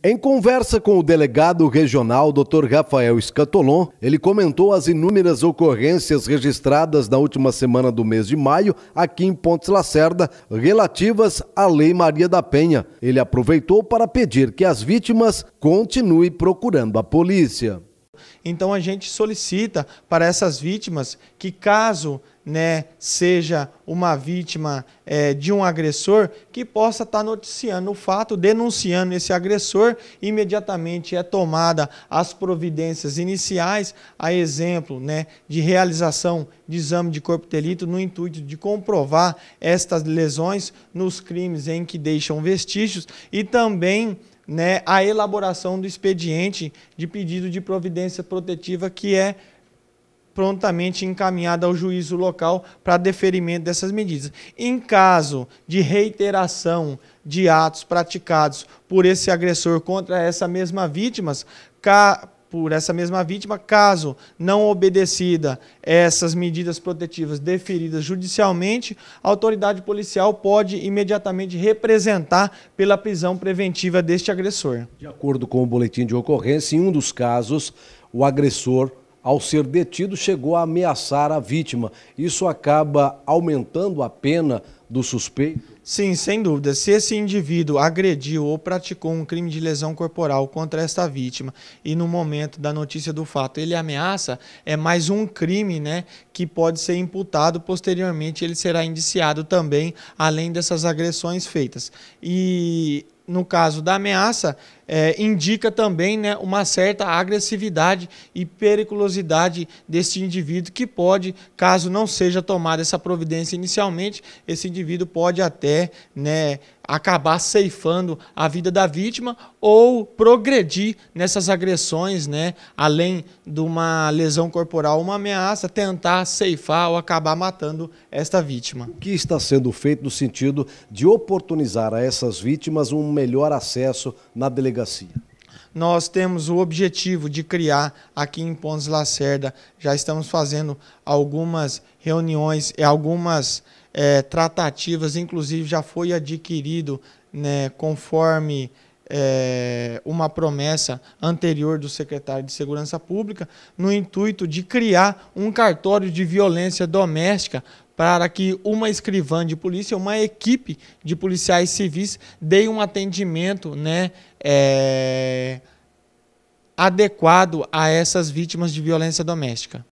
Em conversa com o delegado regional Dr. Rafael Escatolon, ele comentou as inúmeras ocorrências registradas na última semana do mês de maio aqui em Pontes Lacerda relativas à Lei Maria da Penha. Ele aproveitou para pedir que as vítimas continuem procurando a polícia. Então a gente solicita para essas vítimas que caso né, seja uma vítima é, de um agressor, que possa estar tá noticiando o fato, denunciando esse agressor, imediatamente é tomada as providências iniciais, a exemplo né, de realização de exame de corpo de delito no intuito de comprovar estas lesões nos crimes em que deixam vestígios e também né, a elaboração do expediente de pedido de providência protetiva que é prontamente encaminhada ao juízo local para deferimento dessas medidas. Em caso de reiteração de atos praticados por esse agressor contra essa mesma vítima, por essa mesma vítima, caso não obedecida essas medidas protetivas deferidas judicialmente, a autoridade policial pode imediatamente representar pela prisão preventiva deste agressor. De acordo com o boletim de ocorrência, em um dos casos, o agressor ao ser detido, chegou a ameaçar a vítima. Isso acaba aumentando a pena do suspeito? Sim, sem dúvida. Se esse indivíduo agrediu ou praticou um crime de lesão corporal contra esta vítima e no momento da notícia do fato ele ameaça, é mais um crime né, que pode ser imputado. Posteriormente, ele será indiciado também, além dessas agressões feitas. E no caso da ameaça, é, indica também né, uma certa agressividade e periculosidade desse indivíduo que pode, caso não seja tomada essa providência inicialmente, esse indivíduo pode até né, acabar ceifando a vida da vítima ou progredir nessas agressões, né, além de uma lesão corporal, uma ameaça, tentar ceifar ou acabar matando esta vítima. O que está sendo feito no sentido de oportunizar a essas vítimas um melhor acesso na delegacia? delegacia? Nós temos o objetivo de criar aqui em Pontes Lacerda, já estamos fazendo algumas reuniões e é, algumas é, tratativas, inclusive já foi adquirido, né, conforme é, uma promessa anterior do secretário de Segurança Pública no intuito de criar um cartório de violência doméstica para que uma escrivã de polícia, uma equipe de policiais civis dê um atendimento né, é, adequado a essas vítimas de violência doméstica.